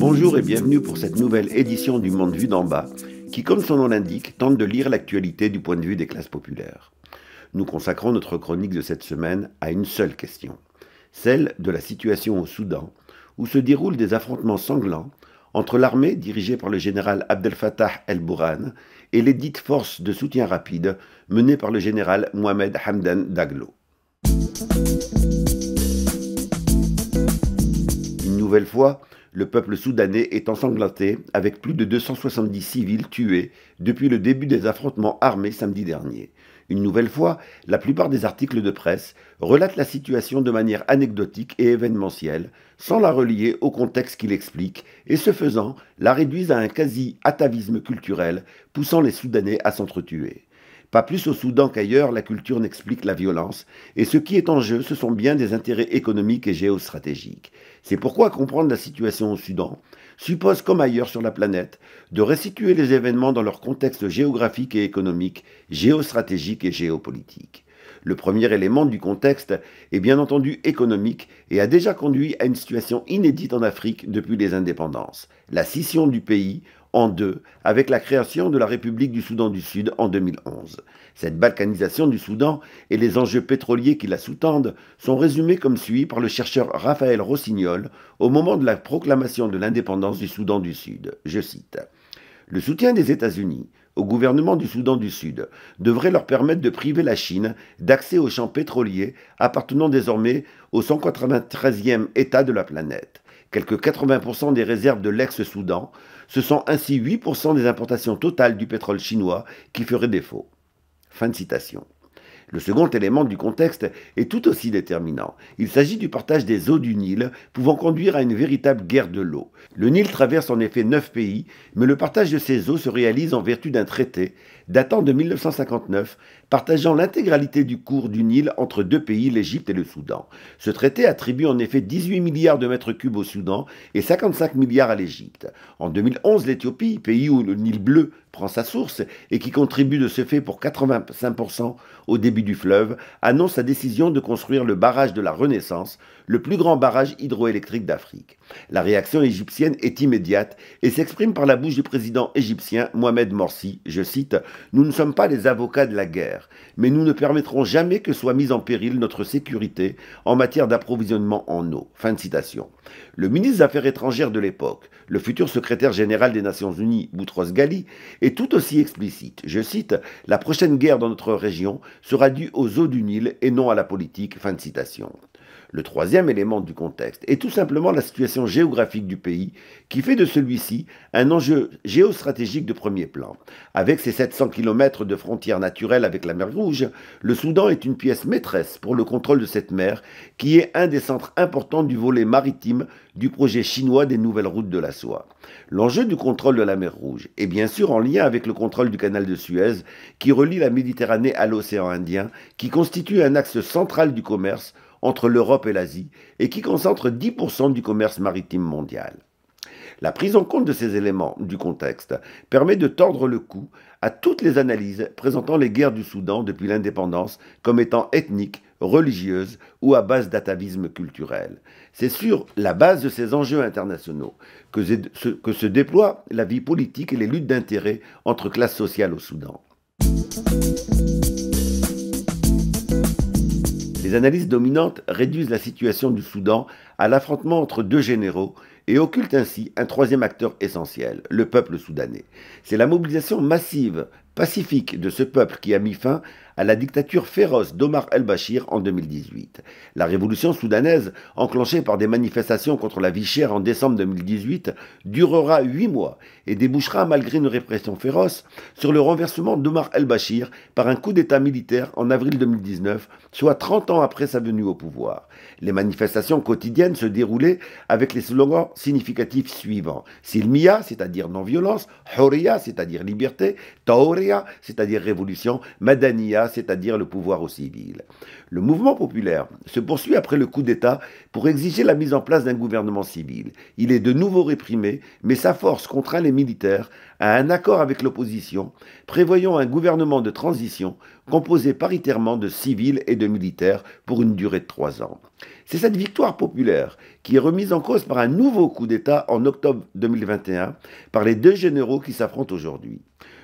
Bonjour et bienvenue pour cette nouvelle édition du Monde vu d'en bas, qui, comme son nom l'indique, tente de lire l'actualité du point de vue des classes populaires. Nous consacrons notre chronique de cette semaine à une seule question, celle de la situation au Soudan, où se déroulent des affrontements sanglants entre l'armée dirigée par le général Abdel Fattah el-Bourhan et les dites forces de soutien rapide menées par le général Mohamed Hamdan Daglo. Une nouvelle fois, le peuple soudanais est ensanglanté avec plus de 270 civils tués depuis le début des affrontements armés samedi dernier. Une nouvelle fois, la plupart des articles de presse relatent la situation de manière anecdotique et événementielle, sans la relier au contexte qu'il explique, et ce faisant, la réduisent à un quasi-atavisme culturel, poussant les Soudanais à s'entretuer. Pas plus au Soudan qu'ailleurs, la culture n'explique la violence, et ce qui est en jeu, ce sont bien des intérêts économiques et géostratégiques. C'est pourquoi comprendre la situation au Soudan suppose, comme ailleurs sur la planète, de restituer les événements dans leur contexte géographique et économique, géostratégique et géopolitique. Le premier élément du contexte est bien entendu économique et a déjà conduit à une situation inédite en Afrique depuis les indépendances, la scission du pays en deux avec la création de la République du Soudan du Sud en 2011. Cette balkanisation du Soudan et les enjeux pétroliers qui la sous-tendent sont résumés comme suit par le chercheur Raphaël Rossignol au moment de la proclamation de l'indépendance du Soudan du Sud. Je cite. Le soutien des États-Unis au gouvernement du Soudan du Sud devrait leur permettre de priver la Chine d'accès aux champs pétroliers appartenant désormais au 193e État de la planète. Quelques 80% des réserves de l'ex-Soudan, ce sont ainsi 8% des importations totales du pétrole chinois qui feraient défaut. Fin de citation. Le second élément du contexte est tout aussi déterminant. Il s'agit du partage des eaux du Nil, pouvant conduire à une véritable guerre de l'eau. Le Nil traverse en effet neuf pays, mais le partage de ces eaux se réalise en vertu d'un traité datant de 1959 partageant l'intégralité du cours du Nil entre deux pays, l'Égypte et le Soudan. Ce traité attribue en effet 18 milliards de mètres cubes au Soudan et 55 milliards à l'Égypte. En 2011, l'Éthiopie, pays où le Nil bleu prend sa source et qui contribue de ce fait pour 85% au début du fleuve, annonce sa décision de construire le barrage de la Renaissance, le plus grand barrage hydroélectrique d'Afrique. La réaction égyptienne est immédiate et s'exprime par la bouche du président égyptien Mohamed Morsi, je cite, Nous ne sommes pas les avocats de la guerre mais nous ne permettrons jamais que soit mise en péril notre sécurité en matière d'approvisionnement en eau. Fin de citation. Le ministre des Affaires étrangères de l'époque, le futur secrétaire général des Nations Unies, Boutros Ghali, est tout aussi explicite. Je cite La prochaine guerre dans notre région sera due aux eaux du Nil et non à la politique. Fin de citation le troisième élément du contexte, est tout simplement la situation géographique du pays qui fait de celui-ci un enjeu géostratégique de premier plan. Avec ses 700 km de frontières naturelles avec la mer Rouge, le Soudan est une pièce maîtresse pour le contrôle de cette mer qui est un des centres importants du volet maritime du projet chinois des nouvelles routes de la soie. L'enjeu du contrôle de la mer Rouge est bien sûr en lien avec le contrôle du canal de Suez qui relie la Méditerranée à l'océan Indien qui constitue un axe central du commerce entre l'Europe et l'Asie et qui concentre 10% du commerce maritime mondial. La prise en compte de ces éléments du contexte permet de tordre le cou à toutes les analyses présentant les guerres du Soudan depuis l'indépendance comme étant ethniques, religieuses ou à base d'atavisme culturel. C'est sur la base de ces enjeux internationaux que se, déploie la vie politique et les luttes d'intérêt entre classes sociales au Soudan. Les analyses dominantes réduisent la situation du Soudan à l'affrontement entre deux généraux et occultent ainsi un troisième acteur essentiel, le peuple soudanais. C'est la mobilisation massive pacifique de ce peuple qui a mis fin à la dictature féroce d'Omar el-Bashir en 2018. La révolution soudanaise, enclenchée par des manifestations contre la vie chère en décembre 2018, durera huit mois et débouchera, malgré une répression féroce, sur le renversement d'Omar el-Bashir par un coup d'État militaire en avril 2019, soit 30 ans après sa venue au pouvoir. Les manifestations quotidiennes se déroulaient avec les slogans significatifs suivants. Silmiya, c'est-à-dire non-violence, Horia, c'est-à-dire liberté, Taori, c'est-à-dire révolution, madania, c'est-à-dire le pouvoir au civil. Le mouvement populaire se poursuit après le coup d'État pour exiger la mise en place d'un gouvernement civil. Il est de nouveau réprimé, mais sa force contraint les militaires à un accord avec l'opposition, prévoyant un gouvernement de transition composé paritairement de civils et de militaires pour une durée de trois ans. C'est cette victoire populaire qui est remise en cause par un nouveau coup d'État en octobre 2021 par les deux généraux qui s'affrontent aujourd'hui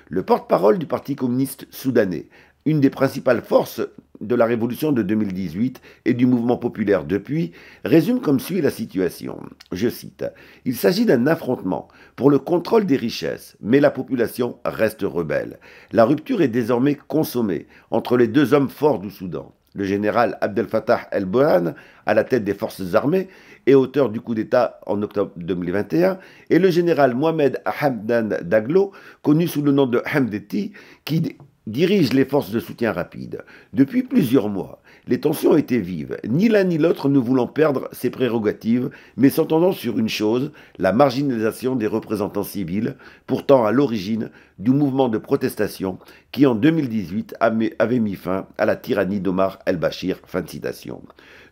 le porte-parole du Parti communiste soudanais, une des principales forces de la révolution de 2018 et du mouvement populaire depuis, résume comme suit la situation. Je cite, Il s'agit d'un affrontement pour le contrôle des richesses, mais la population reste rebelle. La rupture est désormais consommée entre les deux hommes forts du Soudan le général Abdel Fattah el-Bohan, à la tête des forces armées et auteur du coup d'État en octobre 2021, et le général Mohamed Hamdan Daglo, connu sous le nom de Hamdeti, qui dirige les forces de soutien rapide. Depuis plusieurs mois, les tensions étaient vives, ni l'un ni l'autre ne voulant perdre ses prérogatives, mais s'entendant sur une chose, la marginalisation des représentants civils, pourtant à l'origine du mouvement de protestation qui en 2018 avait mis fin à la tyrannie d'Omar el-Bachir. Fin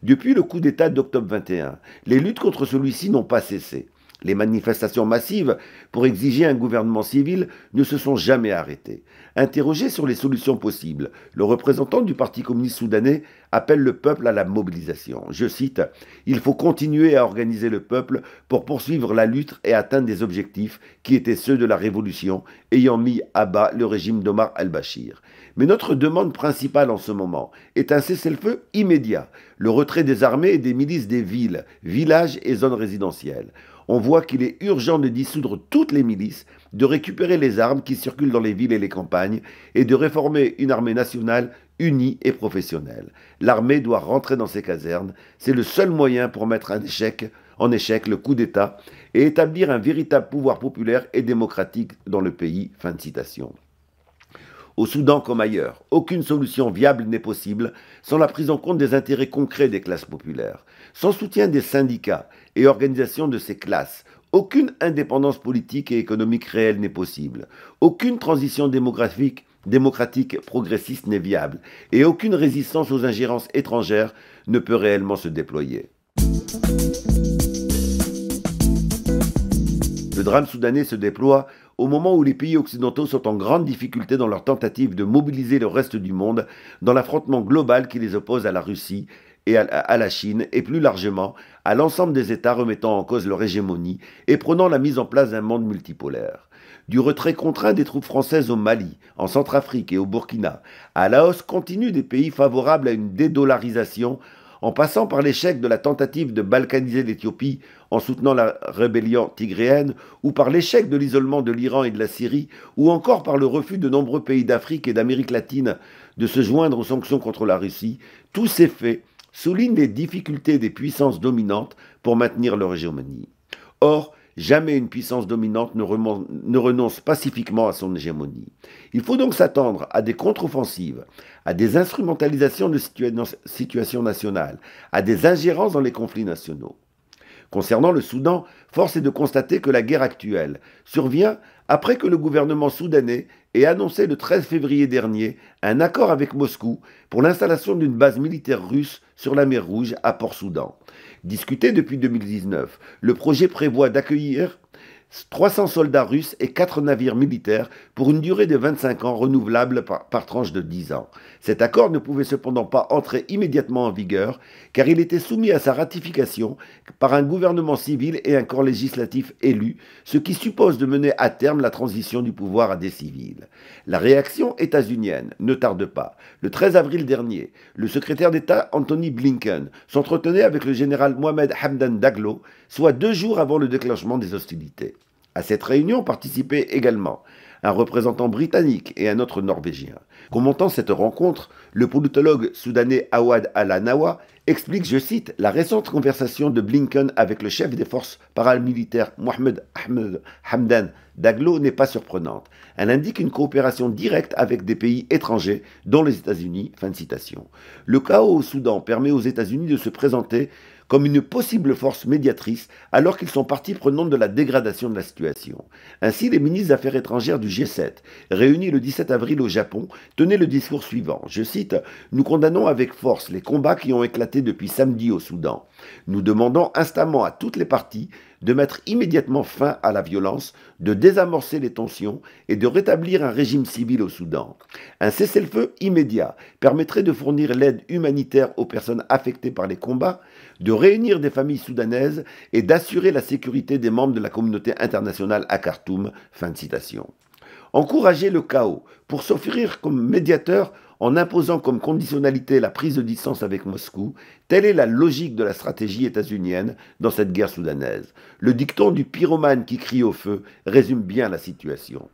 Depuis le coup d'État d'octobre 21, les luttes contre celui-ci n'ont pas cessé. Les manifestations massives pour exiger un gouvernement civil ne se sont jamais arrêtées. Interrogé sur les solutions possibles, le représentant du Parti communiste soudanais appelle le peuple à la mobilisation. Je cite Il faut continuer à organiser le peuple pour poursuivre la lutte et atteindre des objectifs qui étaient ceux de la révolution ayant mis à bas le régime d'Omar al-Bashir. Mais notre demande principale en ce moment est un cessez-le-feu immédiat, le retrait des armées et des milices des villes, villages et zones résidentielles on voit qu'il est urgent de dissoudre toutes les milices, de récupérer les armes qui circulent dans les villes et les campagnes, et de réformer une armée nationale unie et professionnelle. L'armée doit rentrer dans ses casernes, c'est le seul moyen pour mettre un échec, en échec le coup d'État et établir un véritable pouvoir populaire et démocratique dans le pays. Fin de citation. Au Soudan comme ailleurs, aucune solution viable n'est possible sans la prise en compte des intérêts concrets des classes populaires, sans soutien des syndicats, et organisation de ces classes. Aucune indépendance politique et économique réelle n'est possible. Aucune transition démographique démocratique progressiste n'est viable et aucune résistance aux ingérences étrangères ne peut réellement se déployer. Le drame soudanais se déploie au moment où les pays occidentaux sont en grande difficulté dans leur tentative de mobiliser le reste du monde dans l'affrontement global qui les oppose à la Russie et à, la Chine et plus largement à l'ensemble des États remettant en cause leur hégémonie et prônant la mise en place d'un monde multipolaire. Du retrait contraint des troupes françaises au Mali, en Centrafrique et au Burkina, à la hausse continue des pays favorables à une dédollarisation, en passant par l'échec de la tentative de balkaniser l'Éthiopie en soutenant la rébellion tigréenne, ou par l'échec de l'isolement de l'Iran et de la Syrie, ou encore par le refus de nombreux pays d'Afrique et d'Amérique latine de se joindre aux sanctions contre la Russie, tous ces faits souligne les difficultés des puissances dominantes pour maintenir leur hégémonie. Or, jamais une puissance dominante ne, renonce pacifiquement à son hégémonie. Il faut donc s'attendre à des contre-offensives, à des instrumentalisations de situations nationales, à des ingérences dans les conflits nationaux. Concernant le Soudan, force est de constater que la guerre actuelle survient après que le gouvernement soudanais ait annoncé le 13 février dernier un accord avec Moscou pour l'installation d'une base militaire russe sur la mer Rouge à Port-Soudan. Discuté depuis 2019, le projet prévoit d'accueillir 300 soldats russes et 4 navires militaires pour une durée de 25 ans renouvelable par, tranche de 10 ans. Cet accord ne pouvait cependant pas entrer immédiatement en vigueur car il était soumis à sa ratification par un gouvernement civil et un corps législatif élu, ce qui suppose de mener à terme la transition du pouvoir à des civils. La réaction états-unienne ne tarde pas. Le 13 avril dernier, le secrétaire d'État Anthony Blinken s'entretenait avec le général Mohamed Hamdan Daglo, soit deux jours avant le déclenchement des hostilités. À cette réunion participaient également un représentant britannique et un autre norvégien. Commentant cette rencontre, le politologue soudanais Awad Al-Anawa explique, je cite, la récente conversation de Blinken avec le chef des forces paramilitaires Mohamed Hamdan Daglo n'est pas surprenante. Elle indique une coopération directe avec des pays étrangers, dont les États-Unis. Fin de citation. Le chaos au Soudan permet aux États-Unis de se présenter comme une possible force médiatrice alors qu'ils sont partis prenante de la dégradation de la situation. Ainsi, les ministres des Affaires étrangères du G7, réunis le 17 avril au Japon, tenaient le discours suivant. Je cite Nous condamnons avec force les combats qui ont éclaté depuis samedi au Soudan. Nous demandons instamment à toutes les parties de mettre immédiatement fin à la violence, de désamorcer les tensions et de rétablir un régime civil au Soudan. Un cessez-le-feu immédiat permettrait de fournir l'aide humanitaire aux personnes affectées par les combats, de réunir des familles soudanaises et d'assurer la sécurité des membres de la communauté internationale à Khartoum. Fin de citation. Encourager le chaos pour s'offrir comme médiateur en imposant comme conditionnalité la prise de distance avec Moscou, telle est la logique de la stratégie états-unienne dans cette guerre soudanaise. Le dicton du pyromane qui crie au feu résume bien la situation.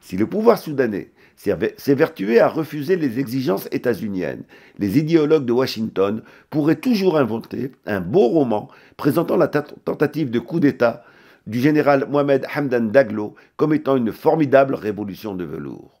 Si le pouvoir soudanais s'évertuer à refuser les exigences états-uniennes. Les idéologues de Washington pourraient toujours inventer un beau roman présentant la tentative de coup d'État du général Mohamed Hamdan Daglo comme étant une formidable révolution de velours.